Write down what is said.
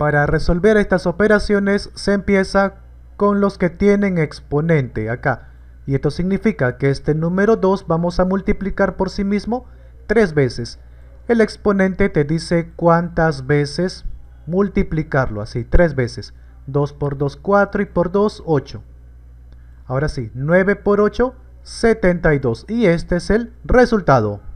Para resolver estas operaciones se empieza con los que tienen exponente acá. Y esto significa que este número 2 vamos a multiplicar por sí mismo tres veces. El exponente te dice cuántas veces multiplicarlo, así, tres veces. 2 por 2, 4 y por 2, 8. Ahora sí, 9 por 8, 72. Y este es el resultado.